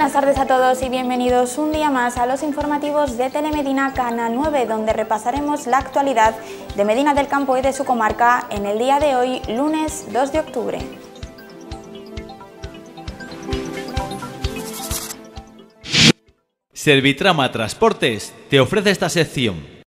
buenas tardes a todos y bienvenidos un día más a los informativos de Telemedina Canal 9, donde repasaremos la actualidad de Medina del Campo y de su comarca en el día de hoy, lunes 2 de octubre. Servitrama Transportes te ofrece esta sección.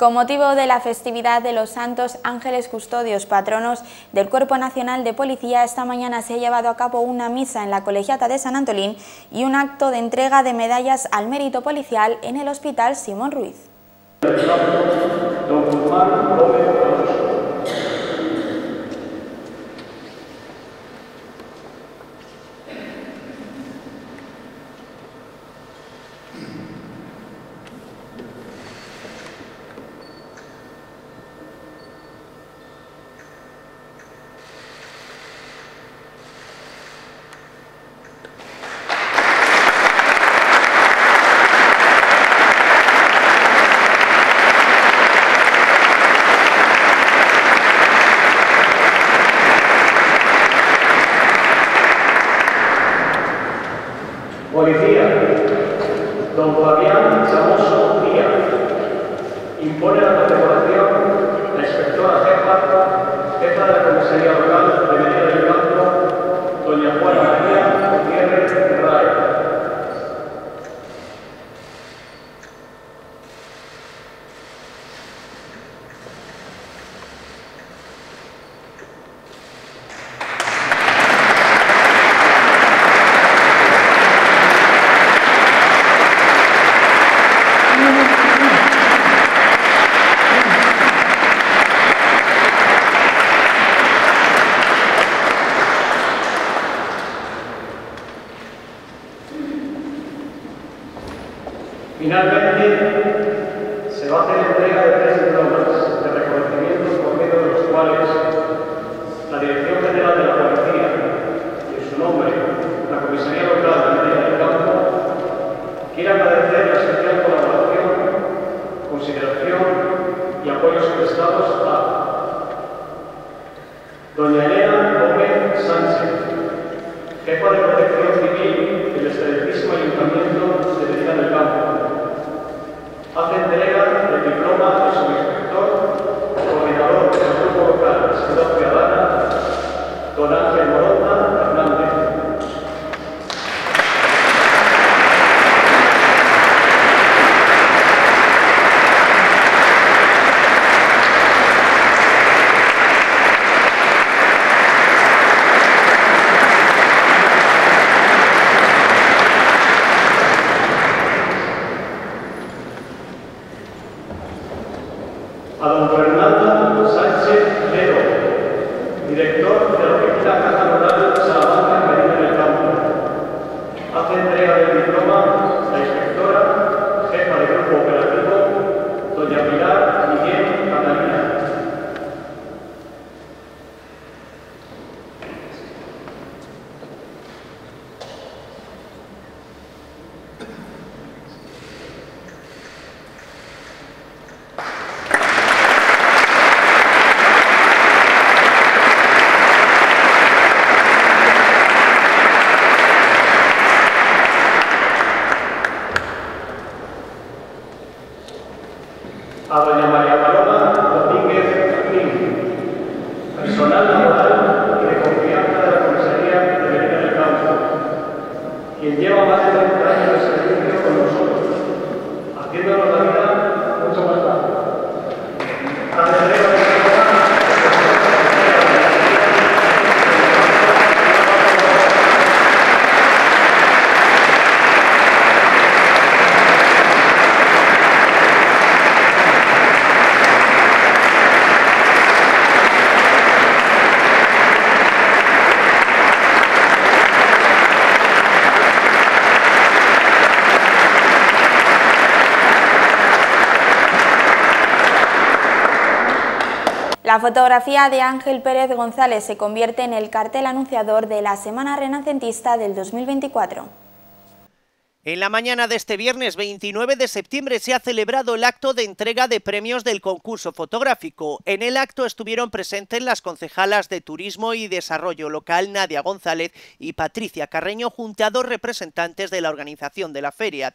Con motivo de la festividad de los santos ángeles custodios, patronos del Cuerpo Nacional de Policía, esta mañana se ha llevado a cabo una misa en la Colegiata de San Antolín y un acto de entrega de medallas al mérito policial en el Hospital Simón Ruiz. don Fabián Chamoso Díaz, impone la condecoración la inspectora jefa, jefa de la Comisaría Local senhor estava Gracias. La fotografía de Ángel Pérez González se convierte en el cartel anunciador de la Semana Renacentista del 2024. En la mañana de este viernes 29 de septiembre se ha celebrado el acto de entrega de premios del concurso fotográfico. En el acto estuvieron presentes las concejalas de Turismo y Desarrollo Local Nadia González y Patricia Carreño, junto a dos representantes de la organización de la feria.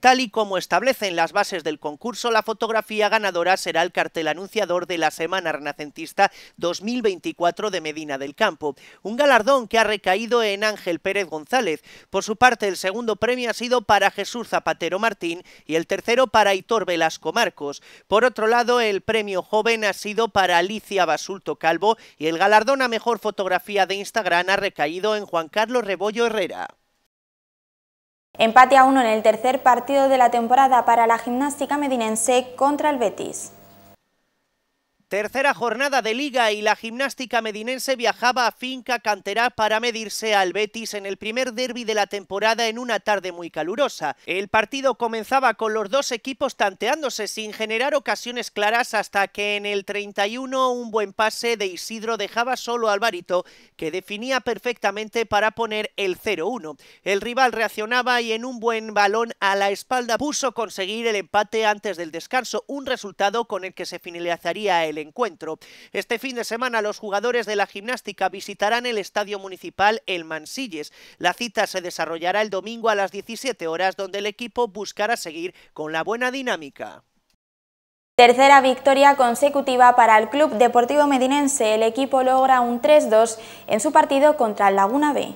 Tal y como establecen las bases del concurso, la fotografía ganadora será el cartel anunciador de la Semana Renacentista 2024 de Medina del Campo, un galardón que ha recaído en Ángel Pérez González. Por su parte, el segundo premio ha sido para Jesús Zapatero Martín y el tercero para Hitor Velasco Marcos. Por otro lado, el premio joven ha sido para Alicia Basulto Calvo y el galardón a mejor fotografía de Instagram ha recaído en Juan Carlos Rebollo Herrera. Empate a uno en el tercer partido de la temporada para la gimnástica medinense contra el Betis. Tercera jornada de liga y la gimnástica medinense viajaba a Finca Canterá para medirse al Betis en el primer derby de la temporada en una tarde muy calurosa. El partido comenzaba con los dos equipos tanteándose sin generar ocasiones claras hasta que en el 31 un buen pase de Isidro dejaba solo al Barito que definía perfectamente para poner el 0-1. El rival reaccionaba y en un buen balón a la espalda puso conseguir el empate antes del descanso, un resultado con el que se finalizaría el encuentro. Este fin de semana los jugadores de la gimnástica visitarán el Estadio Municipal El Mansilles. La cita se desarrollará el domingo a las 17 horas donde el equipo buscará seguir con la buena dinámica. Tercera victoria consecutiva para el Club Deportivo Medinense. El equipo logra un 3-2 en su partido contra el Laguna B.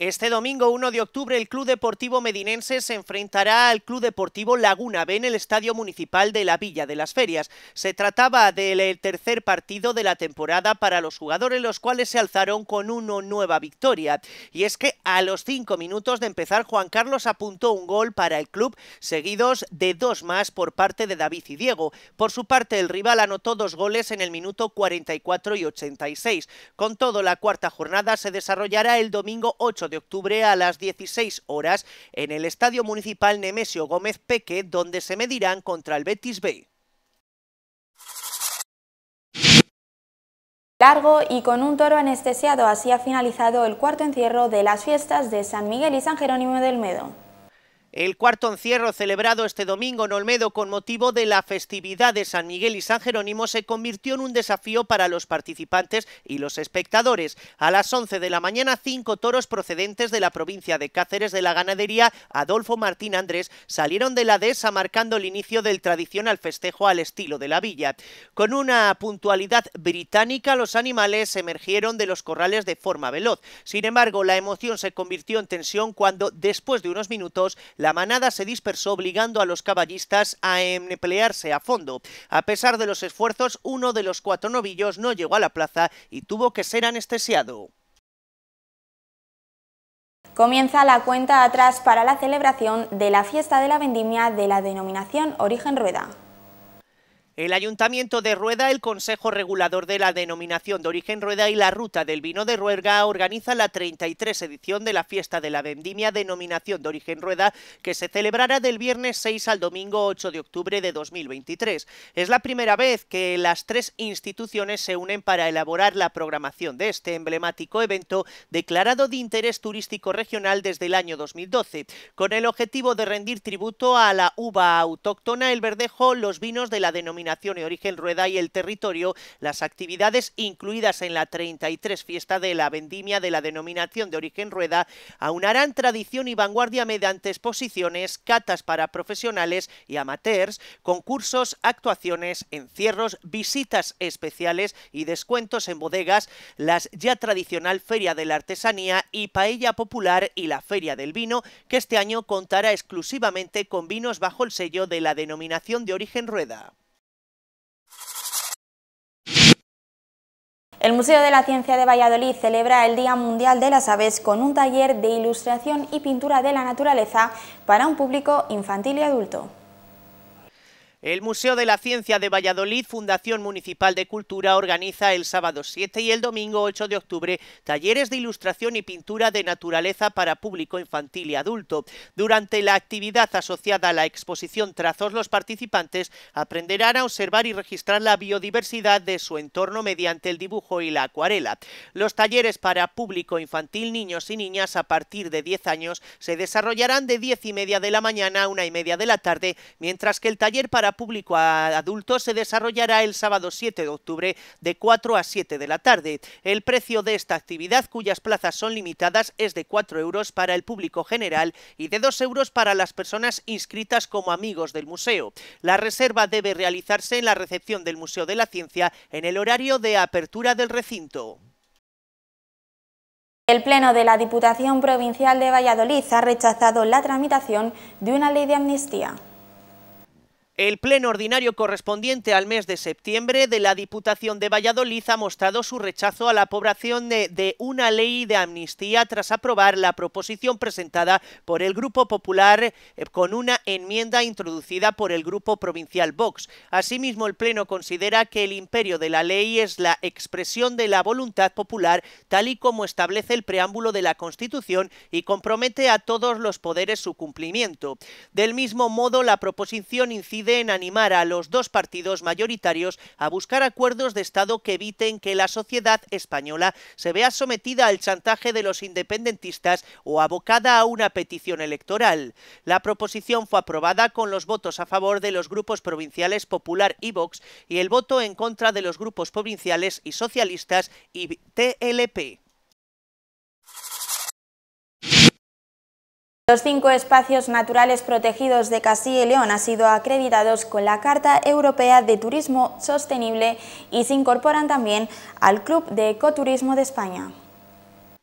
Este domingo 1 de octubre el Club Deportivo Medinense se enfrentará al Club Deportivo Laguna B en el Estadio Municipal de la Villa de las Ferias. Se trataba del eh, tercer partido de la temporada para los jugadores los cuales se alzaron con una nueva victoria. Y es que a los cinco minutos de empezar Juan Carlos apuntó un gol para el club seguidos de dos más por parte de David y Diego. Por su parte el rival anotó dos goles en el minuto 44 y 86. Con todo la cuarta jornada se desarrollará el domingo 8 de octubre a las 16 horas en el Estadio Municipal Nemesio Gómez Peque, donde se medirán contra el Betis B. Largo y con un toro anestesiado, así ha finalizado el cuarto encierro de las fiestas de San Miguel y San Jerónimo del Medo el cuarto encierro celebrado este domingo en Olmedo con motivo de la festividad de San Miguel y San Jerónimo se convirtió en un desafío para los participantes y los espectadores. A las 11 de la mañana, cinco toros procedentes de la provincia de Cáceres de la ganadería Adolfo Martín Andrés salieron de la dehesa marcando el inicio del tradicional festejo al estilo de la villa. Con una puntualidad británica, los animales emergieron de los corrales de forma veloz. Sin embargo, la emoción se convirtió en tensión cuando, después de unos minutos, la manada se dispersó obligando a los caballistas a emplearse a fondo. A pesar de los esfuerzos, uno de los cuatro novillos no llegó a la plaza y tuvo que ser anestesiado. Comienza la cuenta atrás para la celebración de la fiesta de la vendimia de la denominación Origen Rueda. El Ayuntamiento de Rueda, el Consejo Regulador de la Denominación de Origen Rueda y la Ruta del Vino de Ruerga organiza la 33 edición de la Fiesta de la Vendimia Denominación de Origen Rueda que se celebrará del viernes 6 al domingo 8 de octubre de 2023. Es la primera vez que las tres instituciones se unen para elaborar la programación de este emblemático evento declarado de interés turístico regional desde el año 2012, con el objetivo de rendir tributo a la uva autóctona, el verdejo, los vinos de la denominación y origen Rueda y el territorio, las actividades incluidas en la 33 fiesta de la vendimia de la denominación de origen Rueda aunarán tradición y vanguardia mediante exposiciones, catas para profesionales y amateurs, concursos, actuaciones, encierros, visitas especiales y descuentos en bodegas, las ya tradicional Feria de la Artesanía y Paella Popular y la Feria del Vino, que este año contará exclusivamente con vinos bajo el sello de la denominación de origen Rueda. El Museo de la Ciencia de Valladolid celebra el Día Mundial de las Aves con un taller de ilustración y pintura de la naturaleza para un público infantil y adulto. El Museo de la Ciencia de Valladolid, Fundación Municipal de Cultura, organiza el sábado 7 y el domingo 8 de octubre talleres de ilustración y pintura de naturaleza para público infantil y adulto. Durante la actividad asociada a la exposición Trazos, los participantes aprenderán a observar y registrar la biodiversidad de su entorno mediante el dibujo y la acuarela. Los talleres para público infantil, niños y niñas a partir de 10 años se desarrollarán de 10 y media de la mañana a una y media de la tarde, mientras que el taller para público a adultos se desarrollará el sábado 7 de octubre de 4 a 7 de la tarde. El precio de esta actividad, cuyas plazas son limitadas, es de 4 euros para el público general y de 2 euros para las personas inscritas como amigos del museo. La reserva debe realizarse en la recepción del Museo de la Ciencia en el horario de apertura del recinto. El Pleno de la Diputación Provincial de Valladolid ha rechazado la tramitación de una ley de amnistía. El pleno ordinario correspondiente al mes de septiembre de la Diputación de Valladolid ha mostrado su rechazo a la aprobación de, de, una ley de amnistía tras aprobar la proposición presentada por el Grupo Popular eh, con una enmienda introducida por el Grupo Provincial Vox. Asimismo, el pleno considera que el imperio de la ley es la expresión de la voluntad popular tal y como establece el preámbulo de la Constitución y compromete a todos los poderes su cumplimiento. Del mismo modo, la proposición incide animar a los dos partidos mayoritarios a buscar acuerdos de Estado que eviten que la sociedad española se vea sometida al chantaje de los independentistas o abocada a una petición electoral. La proposición fue aprobada con los votos a favor de los grupos provinciales Popular y Vox y el voto en contra de los grupos provinciales y socialistas y TLP. Los cinco espacios naturales protegidos de Castilla y León han sido acreditados con la Carta Europea de Turismo Sostenible y se incorporan también al Club de Ecoturismo de España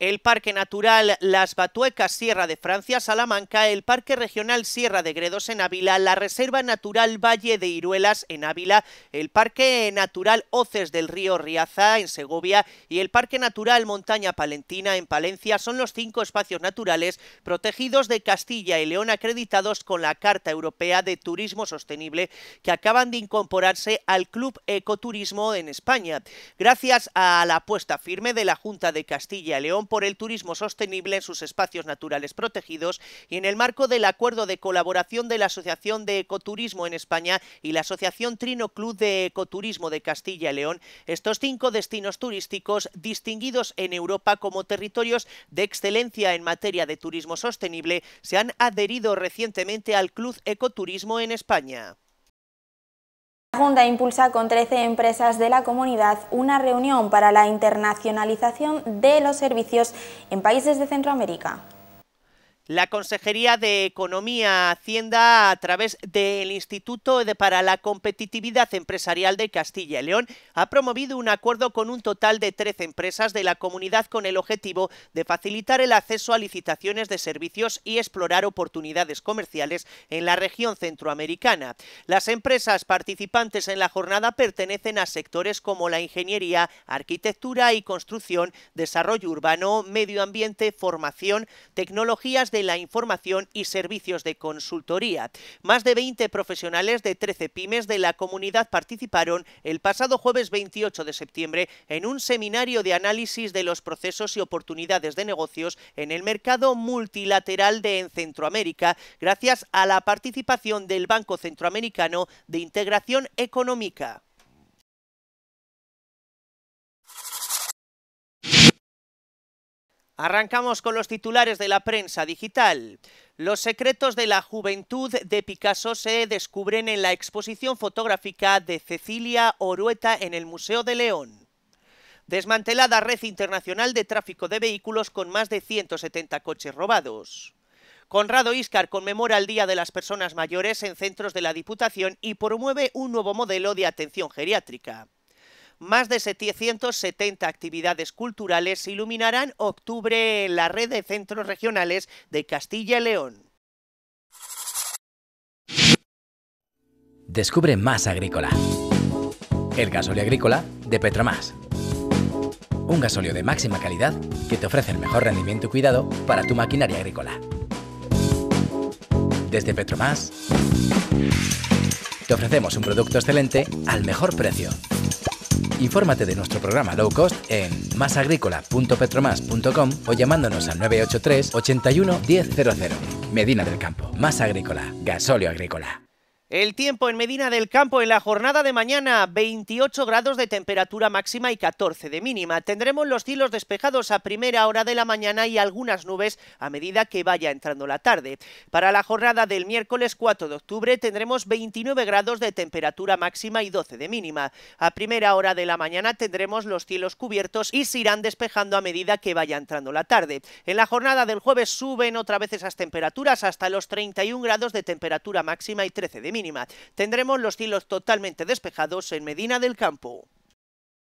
el Parque Natural Las Batuecas Sierra de Francia, Salamanca, el Parque Regional Sierra de Gredos en Ávila, la Reserva Natural Valle de Iruelas en Ávila, el Parque Natural Hoces del Río Riaza en Segovia y el Parque Natural Montaña Palentina en Palencia son los cinco espacios naturales protegidos de Castilla y León acreditados con la Carta Europea de Turismo Sostenible que acaban de incorporarse al Club Ecoturismo en España. Gracias a la apuesta firme de la Junta de Castilla y León por el turismo sostenible en sus espacios naturales protegidos y en el marco del acuerdo de colaboración de la Asociación de Ecoturismo en España y la Asociación Trino Club de Ecoturismo de Castilla y León, estos cinco destinos turísticos distinguidos en Europa como territorios de excelencia en materia de turismo sostenible se han adherido recientemente al Club Ecoturismo en España. Segunda impulsa con 13 empresas de la comunidad una reunión para la internacionalización de los servicios en países de Centroamérica. La Consejería de Economía Hacienda, a través del Instituto para la Competitividad Empresarial de Castilla y León, ha promovido un acuerdo con un total de 13 empresas de la comunidad con el objetivo de facilitar el acceso a licitaciones de servicios y explorar oportunidades comerciales en la región centroamericana. Las empresas participantes en la jornada pertenecen a sectores como la ingeniería, arquitectura y construcción, desarrollo urbano, medio ambiente, formación, tecnologías de la Información y Servicios de Consultoría. Más de 20 profesionales de 13 pymes de la comunidad participaron el pasado jueves 28 de septiembre en un seminario de análisis de los procesos y oportunidades de negocios en el mercado multilateral de Centroamérica, gracias a la participación del Banco Centroamericano de Integración Económica. Arrancamos con los titulares de la prensa digital. Los secretos de la juventud de Picasso se descubren en la exposición fotográfica de Cecilia Orueta en el Museo de León. Desmantelada red internacional de tráfico de vehículos con más de 170 coches robados. Conrado Iscar conmemora el Día de las Personas Mayores en centros de la Diputación y promueve un nuevo modelo de atención geriátrica. Más de 770 actividades culturales iluminarán octubre en la red de centros regionales de Castilla y León. Descubre más agrícola. El gasóleo agrícola de Petromás. Un gasóleo de máxima calidad que te ofrece el mejor rendimiento y cuidado para tu maquinaria agrícola. Desde Petromás te ofrecemos un producto excelente al mejor precio. Infórmate de nuestro programa low cost en masagrícola.petromas.com o llamándonos al 983 81 100. Medina del Campo, Más Agrícola, Gasóleo Agrícola. El tiempo en Medina del Campo en la jornada de mañana, 28 grados de temperatura máxima y 14 de mínima. Tendremos los cielos despejados a primera hora de la mañana y algunas nubes a medida que vaya entrando la tarde. Para la jornada del miércoles 4 de octubre tendremos 29 grados de temperatura máxima y 12 de mínima. A primera hora de la mañana tendremos los cielos cubiertos y se irán despejando a medida que vaya entrando la tarde. En la jornada del jueves suben otra vez esas temperaturas hasta los 31 grados de temperatura máxima y 13 de mínima. Tendremos los hilos totalmente despejados en Medina del Campo.